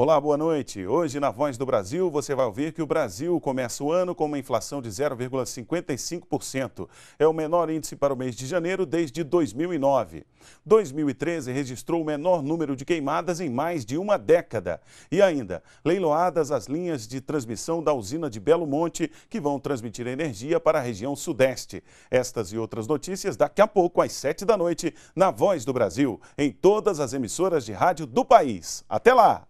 Olá, boa noite. Hoje, na Voz do Brasil, você vai ouvir que o Brasil começa o ano com uma inflação de 0,55%. É o menor índice para o mês de janeiro desde 2009. 2013 registrou o menor número de queimadas em mais de uma década. E ainda, leiloadas as linhas de transmissão da usina de Belo Monte, que vão transmitir energia para a região sudeste. Estas e outras notícias daqui a pouco, às 7 da noite, na Voz do Brasil, em todas as emissoras de rádio do país. Até lá!